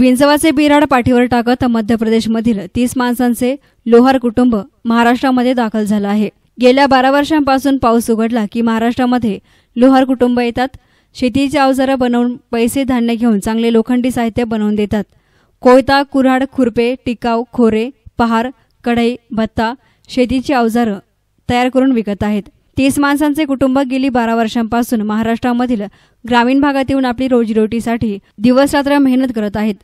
विंचवाचे बिराड पाठीवर टाकत मध्य प्रदेशमधील तीस माणसांचे लोहार कुटुंब महाराष्ट्रामध्ये दाखल झालं आहे गेल्या बारा वर्षांपासून पाऊस उघडला की महाराष्ट्रामध्ये लोहार कुटुंब येतात शेतीची अवजारं बनवून पैसे धान्य घेऊन चांगले लोखंडी साहित्य बनवून देतात कोयता कुऱ्हाड खुरपे टिकाव खोरे पहार कढई भत्ता शेतीची अवजारं तयार करून विकत आहेत तीस माणसांचे कुटुंब गेली बारा वर्षांपासून महाराष्ट्रामधील ग्रामीण भागात येऊन आपली रोजीरोटीसाठी दिवसरात्र मेहनत करत आहेत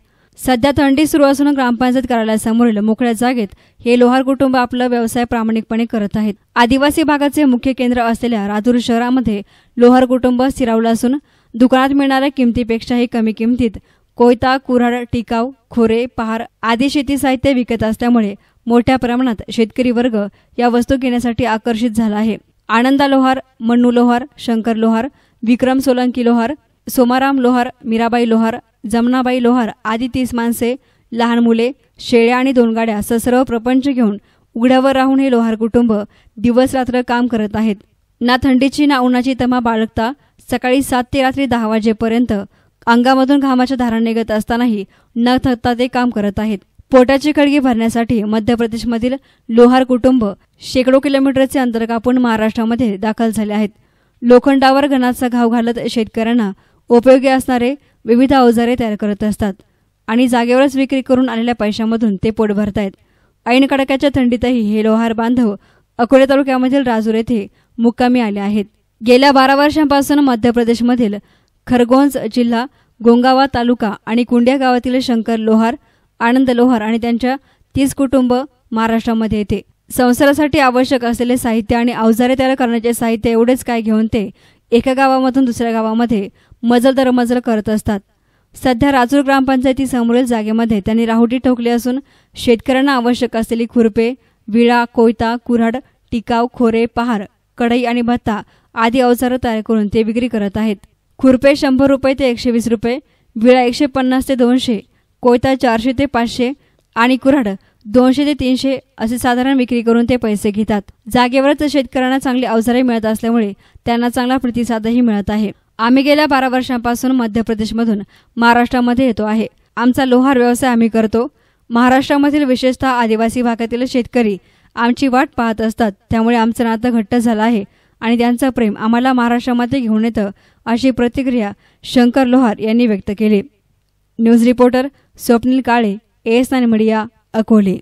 सध्या थंडी सुरू असून ग्रामपंचायत कार्यालयासमोरील मोकळ्या जागेत हे लोहार कुटुंब आपला व्यवसाय प्रामाणिकपणे करत आहेत आदिवासी भागाचे मुख्य केंद्र असलेल्या राजूर शहरामध्ये लोहार कुटुंब स्थिरावलं असून दुकानात मिळणाऱ्या किमतीपेक्षाही कमी किमतीत कोयता कुऱ्हाड टिकाव खोरे पहार आदी शेती साहित्य विकत असल्यामुळे मोठ्या प्रमाणात शेतकरी वर्ग या वस्तू घेण्यासाठी आकर्षित झाला आहे आनंदा लोहार मन्नू लोहार शंकर लोहार विक्रम सोलंकी लोहार सोमाराम लोहार मीराबाई लोहार जमनाबाई लोहार आदी तीस माणसे लहान मुले शेळ्या आणि दोन गाड्या सर्व प्रपंच घेऊन उघड्यावर राहून हे लोहार कुटुंब दिवस रात्र काम करत आहेत ना थंडीची ना उन्हाची तमा बाळगता सकाळी सात ते रात्री दहा वाजेपर्यंत अंगामधून घामाच्या धारा निघत असतानाही न थकता ते काम करत आहेत पोटाचे खडगे भरण्यासाठी मध्य प्रदेशमधील लोहार कुटुंब शेकडो किलोमीटरचे अंतर कापून महाराष्ट्रामध्ये दाखल झाले आहेत लोखंडावर घनाचा घाव घालत शेतकऱ्यांना उपयोगी असणारे विविध अवजारे तयार करत असतात आणि जागेवरच विक्री करून आलेल्या पैशामधून ते पोट भरतायत ऐन कडाक्याच्या थंडीतही हे लोहार बांधव अकोले तालुक्यामधील राजूर येथे मुक्कामी आले आहेत गेल्या बारा वर्षांपासून मध्य प्रदेशमधील खरगोंज जिल्हा गोंगावा तालुका आणि कुंड्या गावातील शंकर लोहार आनंद लोहार आणि त्यांच्या तीस कुटुंब महाराष्ट्रामध्ये येते संसारासाठी आवश्यक असलेले साहित्य आणि अवजारे तयार करण्याचे साहित्य एवढेच काय घेऊन ते एका गावामधून दुसऱ्या गावामध्ये मजल दरमजल करत असतात सध्या राजूर ग्रामपंचायती समोरील जागेमध्ये त्यांनी राहुटी ठोकली असून शेतकऱ्यांना आवश्यक असलेली खुरपे विळा कोयता कुऱ्हाड टिकाव खोरे पहार कढई आणि भत्ता आदी अवजारं तयार करून ते विक्री करत आहेत खुरपे शंभर रुपये ते एकशे वीस रुपये विळा एकशे पन्नास ते दोनशे कोयता चारशे ते पाचशे आणि कुऱ्हाड दोनशे ते तीनशे असे साधारण विक्री करून ते पैसे घेतात जागेवरच शेतकऱ्यांना चांगली अवजारे मिळत असल्यामुळे त्यांना चांगला प्रतिसादही मिळत आहे आम्ही गेल्या बारा वर्षांपासून मध्य प्रदेशमधून महाराष्ट्रामध्ये येतो आहे आमचा लोहार व्यवसाय आम्ही करतो महाराष्ट्रामधील विशेषतः आदिवासी भागातील शेतकरी आमची वाट पाहत असतात त्यामुळे आमचं नातं घट्ट झालं आहे आणि त्यांचं प्रेम आम्हाला महाराष्ट्रामध्ये घेऊन येतं अशी प्रतिक्रिया शंकर लोहार यांनी व्यक्त केली न्यूज रिपोर्टर स्वप्नील काळे एस आणि मीडिया अकोले